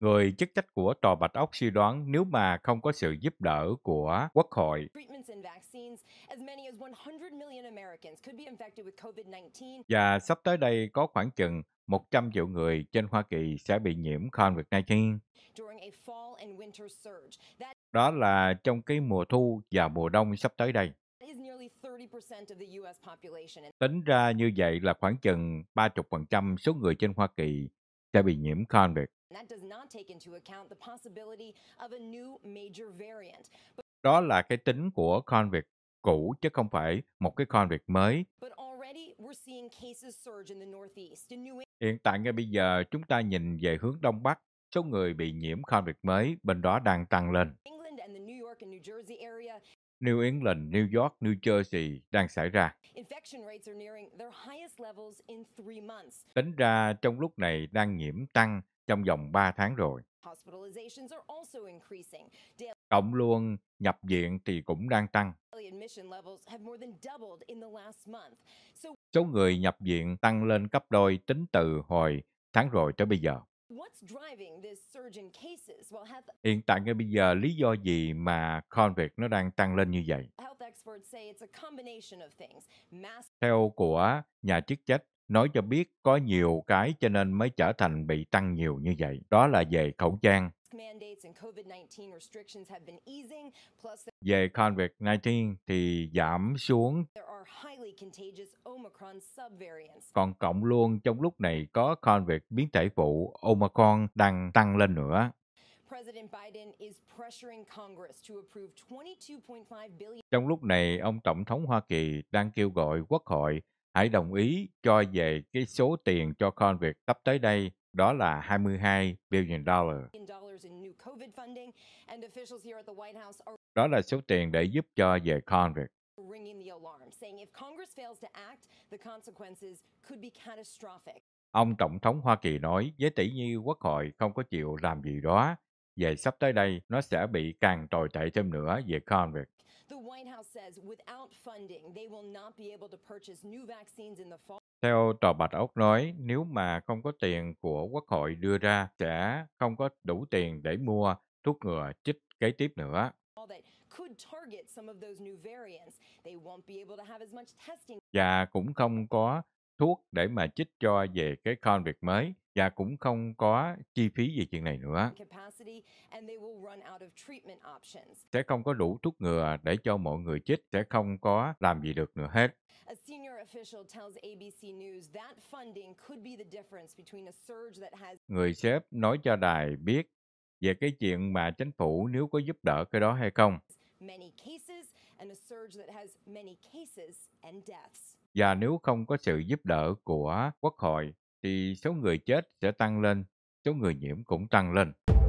Người chức trách của Tòa Bạch Ốc suy đoán nếu mà không có sự giúp đỡ của Quốc hội, và sắp tới đây có khoảng chừng 100 triệu người trên Hoa Kỳ sẽ bị nhiễm COVID-19. Đó là trong cái mùa thu và mùa đông sắp tới đây. Tính ra như vậy là khoảng chừng 30% số người trên Hoa Kỳ sẽ bị nhiễm COVID. Đó là cái tính của COVID cũ chứ không phải một cái COVID mới. Hiện tại ngay bây giờ chúng ta nhìn về hướng Đông Bắc, số người bị nhiễm COVID mới bên đó đang tăng lên. New England, New York, New Jersey đang xảy ra. Tính ra trong lúc này đang nhiễm tăng trong vòng 3 tháng rồi. Cộng luôn nhập viện thì cũng đang tăng. Số người nhập viện tăng lên gấp đôi tính từ hồi tháng rồi tới bây giờ. Hiện tại ngay bây giờ, lý do gì mà COVID nó đang tăng lên như vậy? Theo của nhà chức trách, nói cho biết có nhiều cái cho nên mới trở thành bị tăng nhiều như vậy. Đó là về khẩu trang. Về COVID-19 thì giảm xuống còn cộng luôn trong lúc này có con việc biến thể phụ Omicron đang tăng lên nữa. Trong lúc này, ông Tổng thống Hoa Kỳ đang kêu gọi Quốc hội hãy đồng ý cho về cái số tiền cho con việc sắp tới đây đó là 22 billion dollar. Đó là số tiền để giúp cho về con việc. Ông Tổng thống Hoa Kỳ nói với tỷ như quốc hội không có chịu làm gì đó, về sắp tới đây nó sẽ bị càng tồi tệ thêm nữa về Convict. Theo Tòa Bạch Ốc nói, nếu mà không có tiền của Quốc hội đưa ra, sẽ không có đủ tiền để mua thuốc ngừa chích kế tiếp nữa could target some of those new variants. They won't be able to have as much testing. Và cũng không có thuốc để mà chích cho về cái con việc mới và cũng không có chi phí về chuyện này nữa. Sẽ không có đủ thuốc ngừa để cho mọi người chích, sẽ không có làm gì được nữa hết. A senior official tells ABC News that funding could be the difference between a surge that has Người sếp nói cho đài biết về cái chuyện mà chính phủ nếu có giúp đỡ cái đó hay không many cases and a surge that has many cases and deaths. Và nếu không có sự giúp đỡ của quốc hội thì số người chết sẽ tăng lên, số người nhiễm cũng tăng lên.